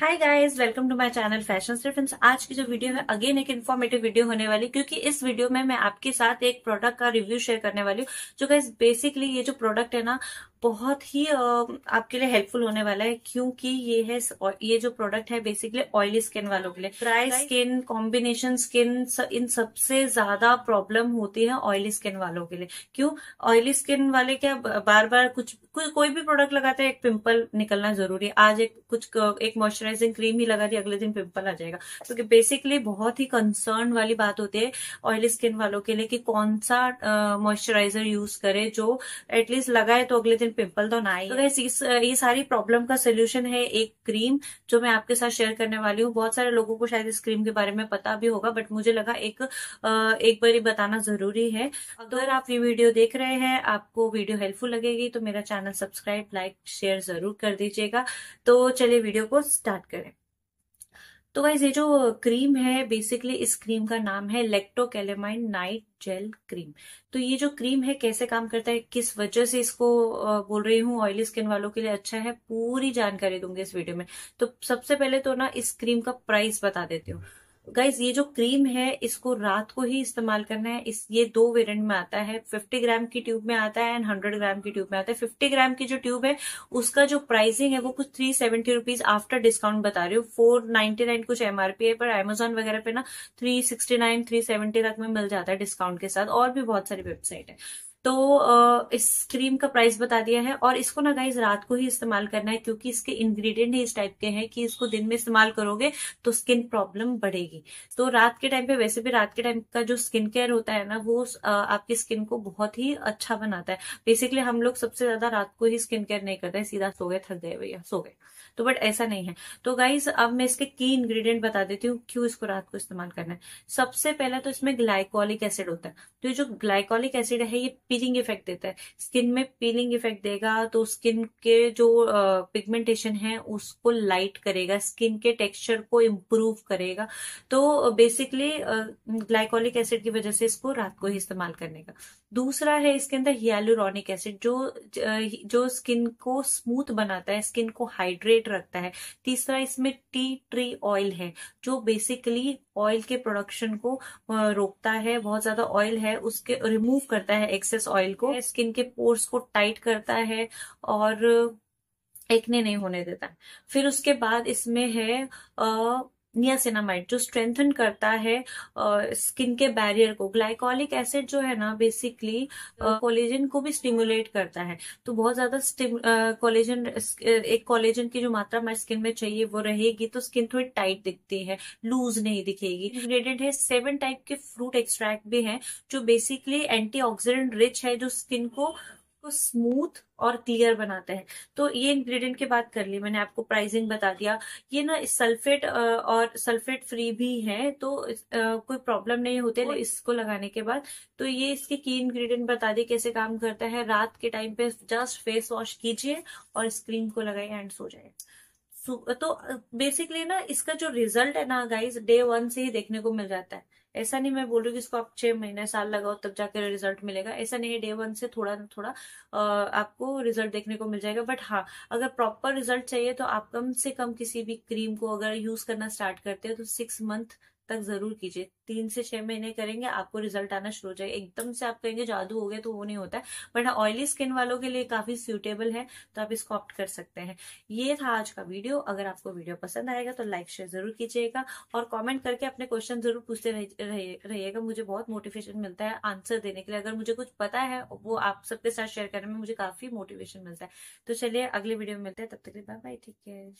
Hi guys welcome to my channel fashion से आज की जो वीडियो है अगेन एक इन्फॉर्मेटिव वीडियो होने वाली क्योंकि इस वीडियो में मैं आपके साथ एक प्रोडक्ट का रिव्यू शेयर करने वाली हूँ जो गाइस बेसिकली ये जो प्रोडक्ट है ना बहुत ही आपके लिए हेल्पफुल होने वाला है क्योंकि ये है ये जो प्रोडक्ट है बेसिकली ऑयली स्किन वालों के लिए ड्राई स्किन कॉम्बिनेशन स्किन इन सबसे ज्यादा प्रॉब्लम होती है ऑयली स्किन वालों के लिए क्यों ऑयली स्किन वाले क्या बार बार कुछ कोई कोई भी प्रोडक्ट लगाते हैं एक पिंपल निकलना जरूरी है आज एक कुछ एक मॉइस्चराइजिंग क्रीम ही लगा दी अगले दिन पिंपल आ जाएगा तो बेसिकली बहुत ही कंसर्न वाली बात होती है ऑयली स्किन वालों के लिए कि कौन सा मॉइस्चराइजर यूज करे जो एटलीस्ट लगाए तो अगले दिन पिंपल तो ना ही तो इस ये सारी प्रॉब्लम का सोल्यूशन है एक क्रीम जो मैं आपके साथ शेयर करने वाली हूँ बहुत सारे लोगों को शायद इस क्रीम के बारे में पता भी होगा बट मुझे लगा एक एक बार बताना जरूरी है अगर आप ये वीडियो देख रहे हैं आपको वीडियो हेल्पफुल लगेगी तो मेरा चैनल सब्सक्राइब लाइक शेयर जरूर कर दीजिएगा तो चलिए वीडियो को स्टार्ट करें तो गाइज ये जो क्रीम है बेसिकली इस क्रीम का नाम है लेक्टोकेलेमाइन नाइट जेल क्रीम तो ये जो क्रीम है कैसे काम करता है किस वजह से इसको बोल रही हूँ ऑयली स्किन वालों के लिए अच्छा है पूरी जानकारी दूंगी इस वीडियो में तो सबसे पहले तो ना इस क्रीम का प्राइस बता देती हूँ गाइज ये जो क्रीम है इसको रात को ही इस्तेमाल करना है इस ये दो वेरियंट में आता है 50 ग्राम की ट्यूब में आता है एंड 100 ग्राम की ट्यूब में आता है 50 ग्राम की जो ट्यूब है उसका जो प्राइसिंग है वो कुछ three seventy rupees after discount बता रही हूँ फोर नाइन कुछ एमआरपी है पर एमेजोन वगैरह पे ना three sixty nine three seventy तक में मिल जाता है डिस्काउंट के साथ और भी बहुत सारी वेबसाइट है तो इस क्रीम का प्राइस बता दिया है और इसको ना गाइज रात को ही इस्तेमाल करना है क्योंकि इसके इंग्रेडिएंट ही इस टाइप के हैं कि इसको दिन में इस्तेमाल करोगे तो स्किन प्रॉब्लम बढ़ेगी तो रात के टाइम पे वैसे भी रात के टाइम का जो स्किन केयर होता है ना वो आपकी स्किन को बहुत ही अच्छा बनाता है बेसिकली हम लोग सबसे ज्यादा रात को ही स्किन केयर नहीं करते सीधा सो गए थक गए भैया सो गए तो बट ऐसा नहीं है तो गाइज अब मैं इसके की इंग्रेडिएंट बता देती हूँ क्यों इसको रात को इस्तेमाल करना है सबसे पहले तो इसमें ग्लाइकोलिक एसिड होता है तो ये जो ग्लाइकोलिक एसिड है ये पीलिंग इफेक्ट देता है स्किन में पीलिंग इफेक्ट देगा तो स्किन के जो पिगमेंटेशन है उसको लाइट करेगा स्किन के टेक्सचर को इम्प्रूव करेगा तो बेसिकली ग्लाइकोलिक एसिड की वजह से इसको रात को ही इस्तेमाल करने का दूसरा है इसके अंदर हियालुरोनिक एसिड जो जो स्किन को स्मूथ बनाता है स्किन को हाइड्रेट रखता है तीसरा इसमें टी ट्री ऑयल है जो बेसिकली ऑयल के प्रोडक्शन को रोकता है बहुत ज्यादा ऑयल है उसके रिमूव करता है एक्सेस ऑयल को स्किन के पोर्स को टाइट करता है और एकने नहीं होने देता फिर उसके बाद इसमें है आ, नियासिनामाइड जो स्ट्रेंथन करता है स्किन के बैरियर को ग्लाइकोलिक एसिड जो है ना बेसिकली कोलेजन हम्म। को भी स्टिमुलेट करता है तो बहुत ज्यादा कोलेजन एक कोलेजन की जो मात्रा हमारे स्किन में चाहिए वो रहेगी तो स्किन थोड़ी टाइट दिखती है लूज नहीं दिखेगी इंग्रेडिएंट है सेवन टाइप के फ्रूट एक्सट्रैक्ट भी है जो बेसिकली एंटी रिच है जो स्किन को को स्मूथ और क्लियर बनाते हैं तो ये इंग्रेडिएंट की बात कर ली मैंने आपको प्राइसिंग बता दिया ये ना सल्फेट और सल्फेट फ्री भी है तो कोई प्रॉब्लम नहीं होते इसको लगाने के बाद तो ये इसके की इंग्रेडिएंट बता दिए कैसे काम करता है रात के टाइम पे जस्ट फेस वॉश कीजिए और स्क्रीन को लगाइए एंड सो जाए तो बेसिकली ना इसका जो रिजल्ट है ना गाइज डे वन से ही देखने को मिल जाता है ऐसा नहीं मैं बोल रही हूँ कि इसको आप छह महीने साल लगाओ तब जाकर रिजल्ट मिलेगा ऐसा नहीं है डे वन से थोड़ा ना थोड़ा आपको रिजल्ट देखने को मिल जाएगा बट हाँ अगर प्रॉपर रिजल्ट चाहिए तो आप कम से कम किसी भी क्रीम को अगर यूज करना स्टार्ट करते हो तो सिक्स मंथ तक जरूर कीजिए तीन से छह महीने करेंगे आपको रिजल्ट आना शुरू हो जाएगा एकदम से आप कहेंगे जादू हो गया तो वो नहीं होता है बट ऑयली स्किन वालों के लिए काफी सूटेबल है तो आप इसको ऑप्ट कर सकते हैं ये था आज का वीडियो अगर आपको वीडियो पसंद आएगा तो लाइक शेयर जरूर कीजिएगा और कॉमेंट करके अपने क्वेश्चन जरूर पूछते रहिएगा रहे, मुझे बहुत मोटिवेशन मिलता है आंसर देने के लिए अगर मुझे कुछ पता है वो आप सबके साथ शेयर करने में मुझे काफी मोटिवेशन मिलता है तो चलिए अगले वीडियो में मिलते हैं तब तक बाय बाय ठीक है